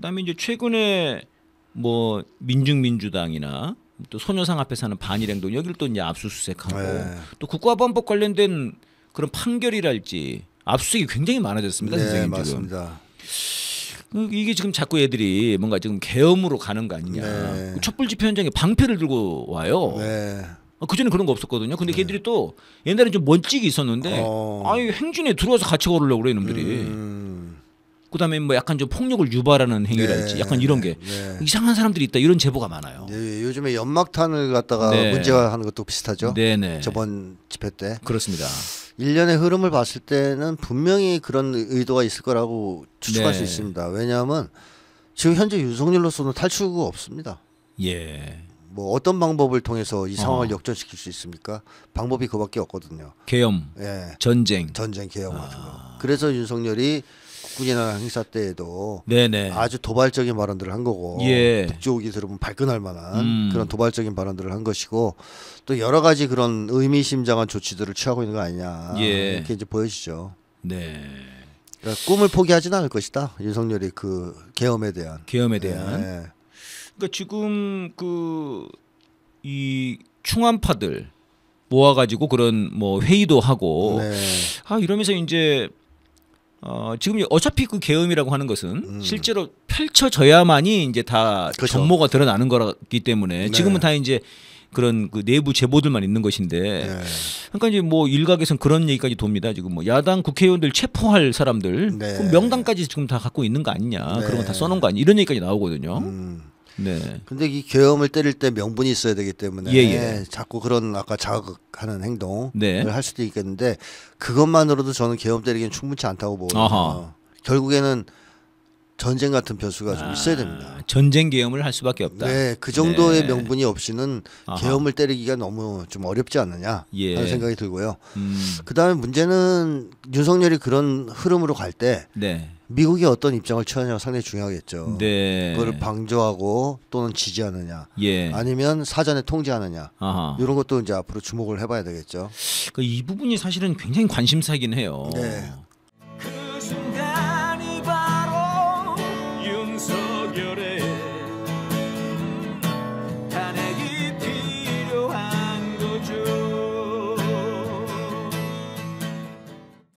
그다음에 이제 최근에 뭐 민중민주당이나 또 소녀상 앞에 사는 반일행동 여기를 또 이제 압수수색하고 네. 또 국가보안법 관련된 그런 판결이랄지 압수수색이 굉장히 많아졌습니다. 네, 선생님 맞습니다. 지금. 그 이게 지금 자꾸 애들이 뭔가 지금 계엄으로 가는 거 아니냐. 네. 촛불 집회 현장에 방패를 들고 와요. 네. 아, 그전에 그런 거 없었거든요. 근데 네. 걔들이 또 옛날에 좀 멋지게 있었는데 어. 아유 행진에 들어와서 같이 걸으려고 그래 이놈들이. 음. 그다음에 뭐 약간 좀 폭력을 유발하는 행위랄지 네. 약간 이런 네, 게 네. 이상한 사람들이 있다 이런 제보가 많아요. 네, 요즘에 연막탄을 갖다가 네. 문제가 하는 것도 비슷하죠. 네네. 네. 저번 집회 때. 그렇습니다. 일련의 흐름을 봤을 때는 분명히 그런 의도가 있을 거라고 추측할 수 있습니다. 왜냐하면 지금 현재 윤석열로서는 탈출구가 없습니다. 예. 뭐 어떤 방법을 통해서 이 상황을 어. 역전시킬 수 있습니까? 방법이 그밖에 없거든요. 계엄, 예. 전쟁, 전쟁 계엄 아. 그래서 윤석열이 박군이나 행사 때에도 네네. 아주 도발적인 발언들을 한 거고 예. 북쪽이 들으면 발끈할 만한 음. 그런 도발적인 발언들을 한 것이고 또 여러 가지 그런 의미심장한 조치들을 취하고 있는 거 아니냐 예. 이렇게 이제 보여지죠. 네. 그러니까 꿈을 포기하지는 않을 것이다. 윤석열이 그 계엄에 대한 계엄에 예. 대한. 네. 그러니까 지금 그 이 충한파들 모아가지고 그런 뭐 회의도 하고 네. 아 이러면서 이제 어, 지금 어차피 그 계엄이라고 하는 것은 음. 실제로 펼쳐져야만이 이제 다 그렇죠. 전모가 드러나는 거기 때문에 네. 지금은 네. 다 이제 그런 그 내부 제보들만 있는 것인데 네. 그러니까 이제 뭐 일각에선 그런 얘기까지 돕니다. 지금 뭐 야당 국회의원들 체포할 사람들 네. 명단까지 지금 다 갖고 있는 거 아니냐 그런 거다 네. 써놓은 거 아니 냐 이런 얘기까지 나오거든요. 음. 네. 근데 이 계엄을 때릴 때 명분이 있어야 되기 때문에 예, 예. 자꾸 그런 아까 자극하는 행동을 네. 할 수도 있겠는데 그것만으로도 저는 계엄 때리기는 충분치 않다고 보고 결국에는 전쟁 같은 변수가 좀 있어야 됩니다. 아, 전쟁 계엄을 할 수밖에 없다. 네, 그 정도의 네. 명분이 없이는 아하. 계엄을 때리기가 너무 좀 어렵지 않느냐 예. 하는 생각이 들고요. 음. 그다음에 문제는 윤석열이 그런 흐름으로 갈때 네. 미국이 어떤 입장을 취하냐가 상당히 중요하겠죠. 네. 그거를 방조하고 또는 지지하느냐, 예. 아니면 사전에 통제하느냐 아하. 이런 것도 이제 앞으로 주목을 해봐야 되겠죠. 그이 그러니까 부분이 사실은 굉장히 관심사이긴 해요. 네.